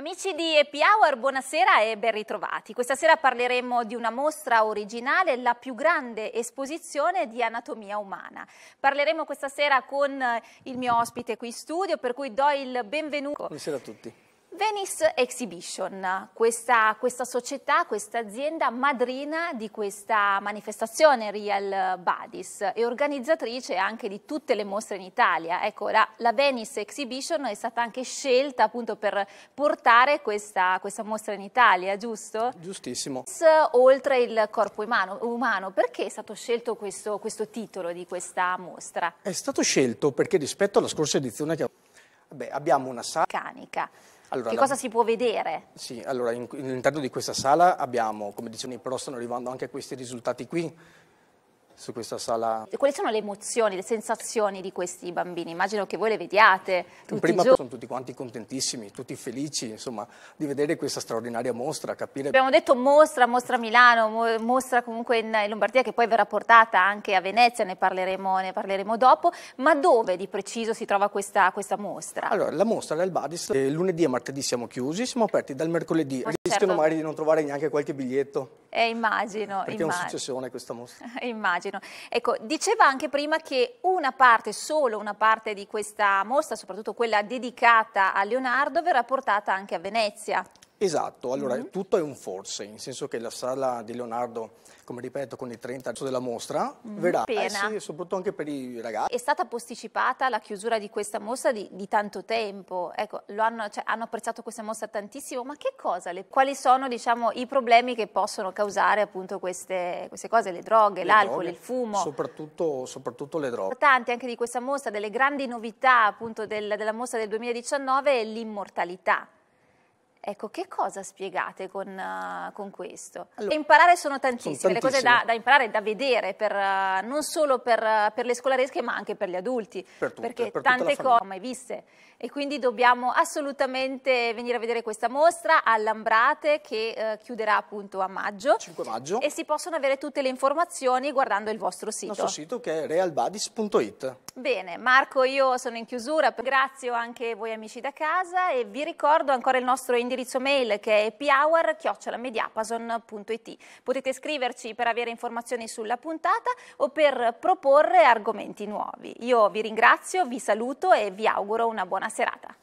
Amici di Happy Hour, buonasera e ben ritrovati. Questa sera parleremo di una mostra originale, la più grande esposizione di anatomia umana. Parleremo questa sera con il mio ospite qui in studio, per cui do il benvenuto. Buonasera a tutti. Venice Exhibition, questa, questa, società, questa azienda madrina di questa manifestazione Real Bodies e organizzatrice anche di tutte le mostre in Italia. Ecco, la, la Venice Exhibition è stata anche scelta appunto per portare questa, questa mostra in Italia, giusto? Giustissimo. Oltre il corpo umano, umano perché è stato scelto questo, questo titolo di questa mostra? È stato scelto perché rispetto alla scorsa edizione che... Beh, abbiamo una sala... Canica. Allora, che la... cosa si può vedere? Sì, allora in, all'interno di questa sala abbiamo, come dicevo nei pro, stanno arrivando anche questi risultati qui, su questa sala. quali sono le emozioni, le sensazioni di questi bambini? Immagino che voi le vediate tutti In prima sono tutti quanti contentissimi, tutti felici, insomma, di vedere questa straordinaria mostra, capire... Abbiamo detto mostra, mostra Milano, mostra comunque in Lombardia che poi verrà portata anche a Venezia, ne parleremo, ne parleremo dopo, ma dove di preciso si trova questa, questa mostra? Allora, la mostra del Badis, eh, lunedì e martedì siamo chiusi, siamo aperti dal mercoledì, ma rischiano certo. magari di non trovare neanche qualche biglietto eh, immagino. Perché immagino. è un successione questa mostra. immagino. Ecco, diceva anche prima che una parte, solo una parte di questa mostra, soprattutto quella dedicata a Leonardo, verrà portata anche a Venezia. Esatto, allora mm -hmm. tutto è un forse, nel senso che la sala di Leonardo, come ripeto, con i 30 della mostra, mm -hmm. verrà eh, Pena. Eh sì, soprattutto anche per i ragazzi. È stata posticipata la chiusura di questa mostra di, di tanto tempo, ecco, hanno, cioè, hanno, apprezzato questa mostra tantissimo, ma che cosa? Le, quali sono diciamo, i problemi che possono causare appunto queste, queste cose, le droghe, l'alcol, il fumo? Soprattutto, soprattutto le droghe. Importante anche di questa mostra, delle grandi novità appunto del, della mostra del 2019 è l'immortalità. Ecco, che cosa spiegate con, uh, con questo? Allora, imparare sono tantissime, sono tantissime. le cose da, da, imparare, da vedere, per, uh, non solo per, uh, per, le scolaresche ma anche per gli adulti, per tutte, perché per tante cose mai viste. E quindi dobbiamo assolutamente venire a vedere questa mostra all'Ambrate che chiuderà appunto a maggio. 5 maggio. E si possono avere tutte le informazioni guardando il vostro sito. Il nostro sito che è realbadis.it. Bene, Marco, io sono in chiusura, ringrazio anche voi amici da casa e vi ricordo ancora il nostro indirizzo all'indirizzo mail che è phour.mediapason.it. Potete scriverci per avere informazioni sulla puntata o per proporre argomenti nuovi. Io vi ringrazio, vi saluto e vi auguro una buona serata.